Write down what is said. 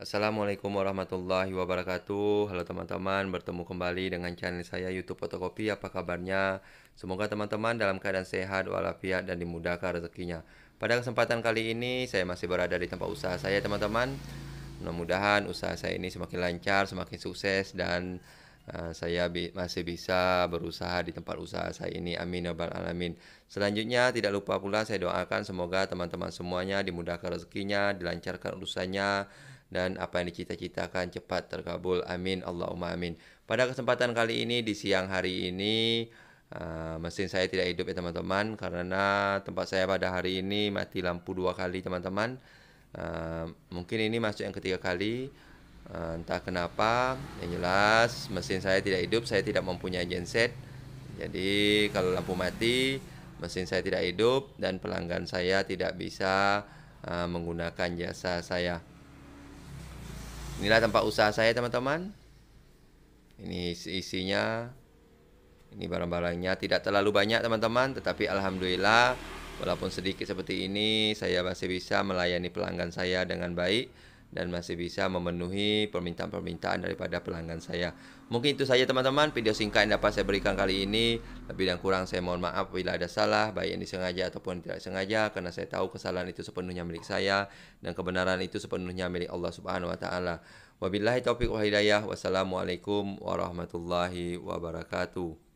Assalamualaikum warahmatullahi wabarakatuh Halo teman-teman, bertemu kembali dengan channel saya Youtube Fotokopi Apa kabarnya? Semoga teman-teman dalam keadaan sehat, walafiat, dan dimudahkan rezekinya Pada kesempatan kali ini, saya masih berada di tempat usaha saya teman-teman Mudah-mudahan usaha saya ini semakin lancar, semakin sukses, dan uh, saya bi masih bisa berusaha di tempat usaha saya ini amin ya alamin selanjutnya tidak lupa pula saya doakan semoga teman-teman semuanya dimudahkan rezekinya dilancarkan urusannya dan apa yang dicita-citakan cepat terkabul. Amin. Allahumma amin. Pada kesempatan kali ini di siang hari ini Uh, mesin saya tidak hidup ya teman-teman karena tempat saya pada hari ini mati lampu dua kali teman-teman uh, mungkin ini masuk yang ketiga kali uh, entah kenapa yang jelas mesin saya tidak hidup saya tidak mempunyai genset jadi kalau lampu mati mesin saya tidak hidup dan pelanggan saya tidak bisa uh, menggunakan jasa saya Inilah tempat usaha saya teman-teman. Ini isinya. Ini barang-barangnya tidak terlalu banyak teman-teman. Tetapi Alhamdulillah walaupun sedikit seperti ini saya masih bisa melayani pelanggan saya dengan baik dan masih bisa memenuhi permintaan-permintaan daripada pelanggan saya. Mungkin itu saja teman-teman video singkat yang dapat saya berikan kali ini. Lebih dan kurang saya mohon maaf bila ada salah baik yang disengaja ataupun tidak sengaja karena saya tahu kesalahan itu sepenuhnya milik saya dan kebenaran itu sepenuhnya milik Allah Subhanahu wa taala. Wabillahi taufik wal hidayah. Wassalamualaikum warahmatullahi wabarakatuh.